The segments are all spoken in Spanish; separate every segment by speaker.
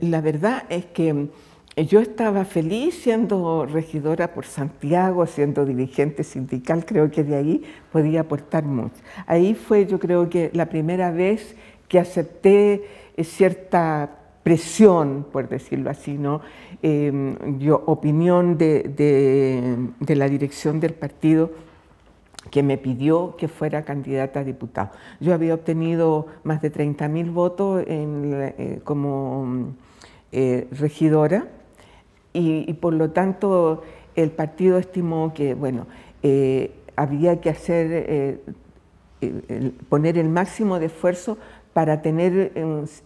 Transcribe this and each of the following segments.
Speaker 1: La, verdad es que eh, yo estaba feliz siendo regidora por Santiago, siendo dirigente sindical, creo que de ahí podía aportar mucho. Ahí fue yo creo que la primera vez que acepté eh, cierta presión, por decirlo así, ¿no? Em, opinión de, de la dirección del partido que me pidió que fuera candidata a diputado. Yo había obtenido más de 30.000 votos eh, como eh, regidora y, por lo tanto el partido estimó que bueno, eh, había que hacer, poner el máximo de esfuerzo para tener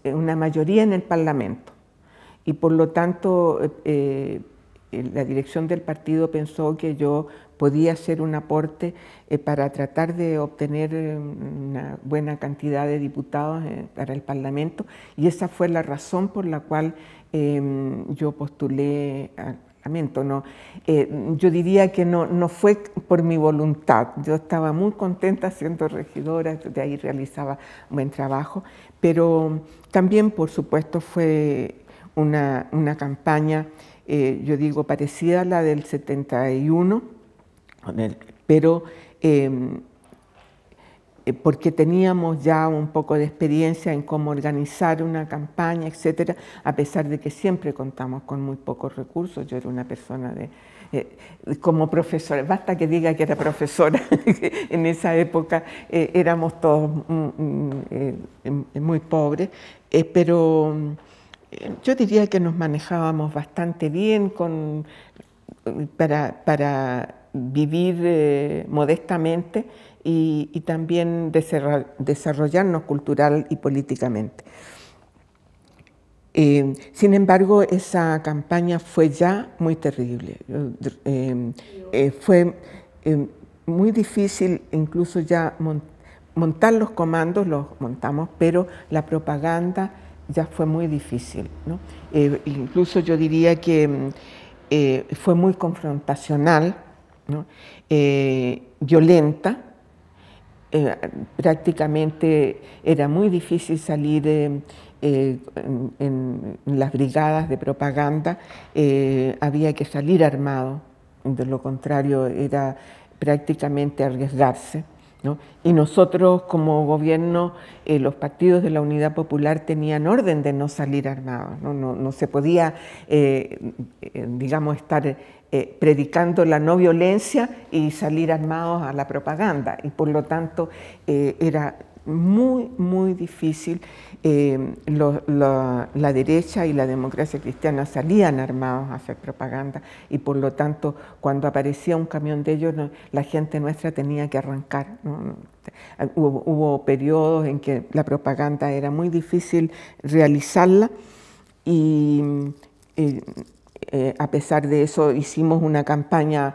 Speaker 1: una mayoría en el Parlamento y por lo tanto eh, la dirección del partido pensó que yo podía hacer un aporte eh, para tratar de obtener eh, una buena cantidad de diputados para el Parlamento y esa fue la razón por la cual em, yo postulé al Parlamento. ¿no? yo diría que no, no fue por mi voluntad, yo estaba muy contenta siendo regidora, de ahí realizaba buen trabajo, pero también por supuesto fue una, una campaña eh, yo digo, parecida a la del 71, pero em, eh, porque teníamos ya un poco de experiencia en cómo organizar una campaña, etcétera, a pesar de que siempre contamos con muy pocos recursos. Yo era una persona de, eh, como profesora, basta que diga que era profesora, en esa época éramos todos mm, mm, em, muy pobres, pero yo diría que nos manejábamos bastante bien para, vivir eh, modestamente y, también desarrollarnos cultural y políticamente. Eh, sin embargo, esa campaña fue ya muy terrible. Eh, fue muy difícil incluso ya montar los comandos, los montamos, pero la propaganda ya fue muy difícil. Eh, incluso yo diría que mm, eh, fue muy confrontacional, eh, violenta. prácticamente era muy difícil salir en, las brigadas de propaganda, había que salir armado, de lo contrario era prácticamente arriesgarse. Y nosotros como gobierno, eh, los partidos de la Unidad Popular tenían orden de no salir armados, no, se podía, eh, eh, digamos, estar predicando la no violencia y salir armados a la propaganda. Y por lo tanto era muy, muy difícil. Eh, la derecha y la democracia cristiana salían armados a hacer propaganda y por lo tanto cuando aparecía un camión de ellos la gente nuestra tenía que arrancar. Hubo, periodos en que la propaganda era muy difícil realizarla y eh, eh, a pesar de eso hicimos una campaña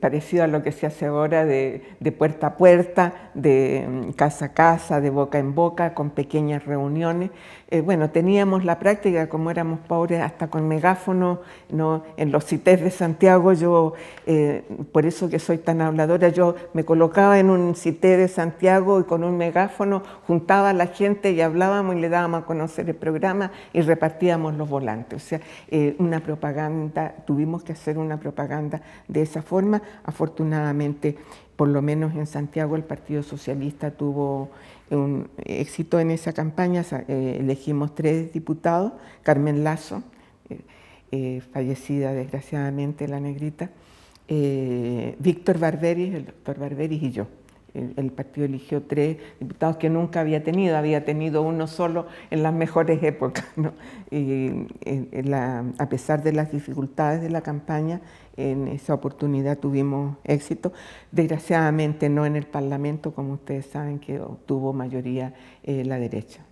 Speaker 1: parecido a lo que se hace ahora de, puerta a puerta, de mm, casa a casa, de boca en boca, con pequeñas reuniones. Eh, bueno, teníamos la práctica, como éramos pobres, hasta con megáfono, ¿no? en los CITES de Santiago, yo, eh, por eso que soy tan habladora, yo me colocaba en un CITE de Santiago y con un megáfono juntaba a la gente y hablábamos y le dábamos a conocer el programa y repartíamos los volantes. O sea, eh, una propaganda, tuvimos que hacer una propaganda de esa forma Afortunadamente, por lo menos en Santiago, el Partido Socialista tuvo eh, un éxito en esa campaña. Eh, elegimos tres diputados, Carmen Lazo, eh, fallecida desgraciadamente la negrita, Víctor Barberis, el doctor Barberis y yo el partido eligió tres diputados que nunca había tenido, había tenido uno solo en las mejores épocas. Y, eh, eh, a pesar de las dificultades de la campaña, en esa oportunidad tuvimos éxito. Desgraciadamente no en el Parlamento, como ustedes saben, que obtuvo mayoría eh, la derecha.